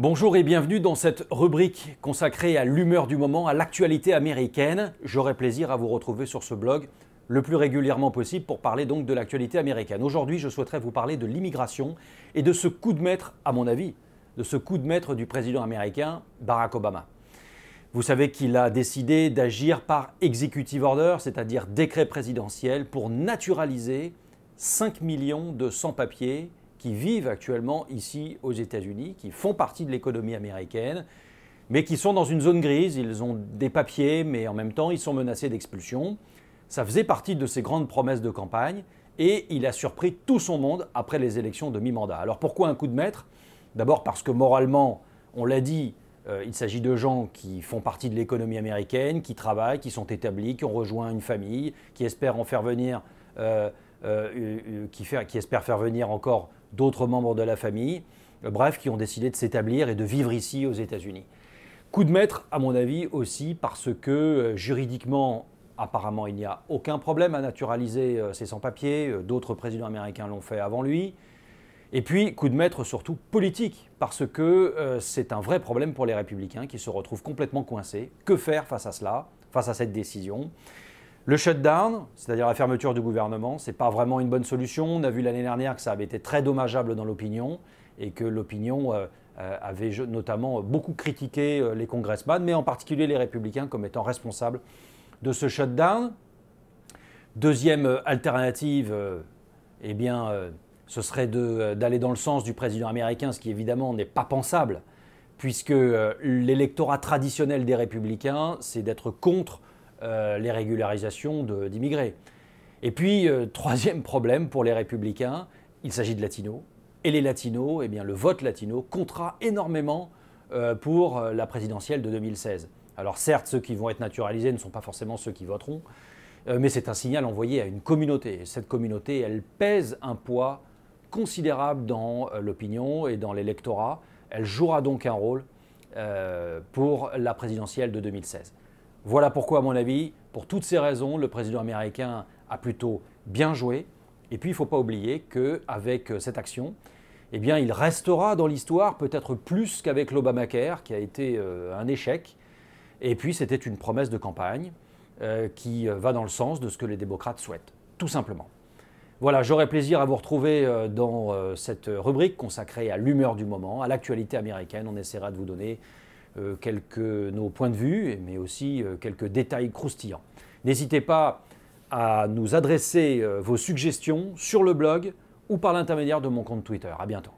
Bonjour et bienvenue dans cette rubrique consacrée à l'humeur du moment, à l'actualité américaine. J'aurai plaisir à vous retrouver sur ce blog le plus régulièrement possible pour parler donc de l'actualité américaine. Aujourd'hui, je souhaiterais vous parler de l'immigration et de ce coup de maître, à mon avis, de ce coup de maître du président américain Barack Obama. Vous savez qu'il a décidé d'agir par executive order, c'est-à-dire décret présidentiel, pour naturaliser 5 millions de sans-papiers qui vivent actuellement ici aux États-Unis, qui font partie de l'économie américaine, mais qui sont dans une zone grise. Ils ont des papiers, mais en même temps, ils sont menacés d'expulsion. Ça faisait partie de ses grandes promesses de campagne, et il a surpris tout son monde après les élections de mi-mandat. Alors pourquoi un coup de maître D'abord parce que moralement, on l'a dit, euh, il s'agit de gens qui font partie de l'économie américaine, qui travaillent, qui sont établis, qui ont rejoint une famille, qui espèrent en faire venir, euh, euh, qui, qui espèrent faire venir encore d'autres membres de la famille, euh, bref, qui ont décidé de s'établir et de vivre ici aux États-Unis. Coup de maître, à mon avis, aussi parce que euh, juridiquement, apparemment, il n'y a aucun problème à naturaliser ces euh, sans-papiers. D'autres présidents américains l'ont fait avant lui. Et puis, coup de maître surtout politique, parce que c'est un vrai problème pour les républicains qui se retrouvent complètement coincés. Que faire face à cela, face à cette décision le shutdown, c'est-à-dire la fermeture du gouvernement, ce n'est pas vraiment une bonne solution. On a vu l'année dernière que ça avait été très dommageable dans l'opinion et que l'opinion euh, euh, avait notamment euh, beaucoup critiqué les congressmen, mais en particulier les républicains comme étant responsables de ce shutdown. Deuxième alternative, eh bien, ce serait d'aller dans le sens du président américain, ce qui évidemment n'est pas pensable, puisque l'électorat traditionnel des républicains, c'est d'être contre euh, les régularisations d'immigrés. Et puis, euh, troisième problème pour les républicains, il s'agit de latinos. Et les latinos, et eh bien, le vote latino comptera énormément euh, pour la présidentielle de 2016. Alors certes, ceux qui vont être naturalisés ne sont pas forcément ceux qui voteront, mais c'est un signal envoyé à une communauté. cette communauté, elle pèse un poids considérable dans l'opinion et dans l'électorat. Elle jouera donc un rôle pour la présidentielle de 2016. Voilà pourquoi, à mon avis, pour toutes ces raisons, le président américain a plutôt bien joué. Et puis, il ne faut pas oublier qu'avec euh, cette action, eh bien, il restera dans l'histoire peut-être plus qu'avec l'Obamacare, qui a été euh, un échec. Et puis, c'était une promesse de campagne euh, qui va dans le sens de ce que les démocrates souhaitent, tout simplement. Voilà, j'aurai plaisir à vous retrouver dans cette rubrique consacrée à l'humeur du moment, à l'actualité américaine. On essaiera de vous donner euh, quelques, nos points de vue, mais aussi euh, quelques détails croustillants. N'hésitez pas à nous adresser euh, vos suggestions sur le blog ou par l'intermédiaire de mon compte Twitter. À bientôt.